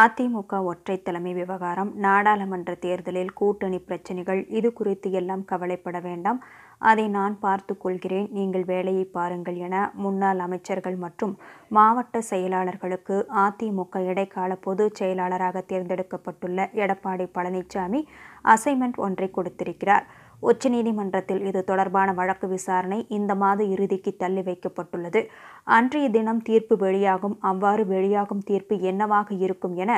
அதிமுக ஒற்றை தலைமை விவகாரம் நாடாளுமன்ற தேர்தலில் கூட்டணி பிரச்சனைகள் இது குறித்து எல்லாம் கவலைப்பட வேண்டாம் அதை நான் பார்த்து கொள்கிறேன் நீங்கள் வேலையை பாருங்கள் என முன்னாள் அமைச்சர்கள் மற்றும் மாவட்ட செயலாளர்களுக்கு அதிமுக இடைக்கால பொதுச் செயலாளராக தேர்ந்தெடுக்கப்பட்டுள்ள எடப்பாடி பழனிசாமி அசைன்மெண்ட் ஒன்றை கொடுத்திருக்கிறார் உச்சநீதிமன்றத்தில் இது தொடர்பான வழக்கு விசாரணை இந்த மாத இறுதிக்கு தள்ளி வைக்கப்பட்டுள்ளது அன்றைய தினம் தீர்ப்பு வெளியாகும் அவ்வாறு வெளியாகும் தீர்ப்பு என்னவாக இருக்கும் என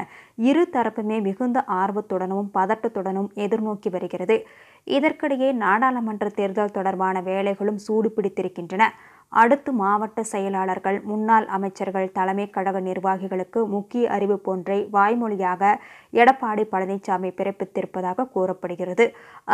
இரு தரப்புமே மிகுந்த ஆர்வத்துடனும் பதட்டத்துடனும் எதிர்நோக்கி வருகிறது இதற்கிடையே நாடாளுமன்ற தேர்தல் தொடர்பான வேலைகளும் சூடு பிடித்திருக்கின்றன அடுத்து மாவட்ட செயலாளர்கள் முன்னாள் அமைச்சர்கள் தலைமை கழக நிர்வாகிகளுக்கு முக்கிய அறிவிப்பு ஒன்றை வாய்மொழியாக எடப்பாடி பழனிசாமி பிறப்பித்திருப்பதாக கூறப்படுகிறது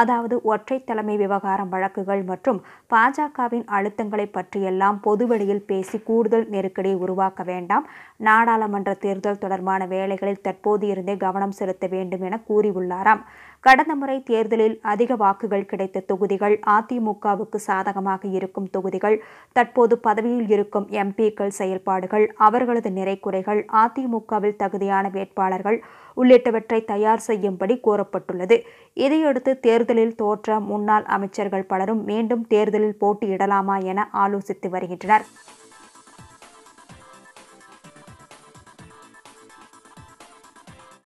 அதாவது ஒற்றை தலைமை விவகாரம் வழக்குகள் மற்றும் பாஜகவின் அழுத்தங்களை பற்றியெல்லாம் பொதுவெளியில் பேசி கூடுதல் நெருக்கடியை உருவாக்க வேண்டாம் நாடாளுமன்ற தேர்தல் தொடர்பான வேலைகளில் தற்போது இருந்தே கவனம் செலுத்த வேண்டும் என கூறியுள்ளாராம் கடந்த முறை தேர்தலில் அதிக வாக்குகள் கிடைத்த தொகுதிகள் அதிமுகவுக்கு சாதகமாக இருக்கும் தொகுதிகள் தற்போது பதவியில் இருக்கும் எம்பிக்கள் செயல்பாடுகள் அவர்களது நிறைக்குறைகள் அதிமுகவில் தகுதியான வேட்பாளர்கள் உள்ளிட்டவற்றை தயார் செய்யும்படி கோரப்பட்டுள்ளது இதையடுத்து தேர்தலில் தோற்ற முன்னாள் அமைச்சர்கள் பலரும் மீண்டும் தேர்தலில் போட்டியிடலாமா என ஆலோசித்து வருகின்றனர்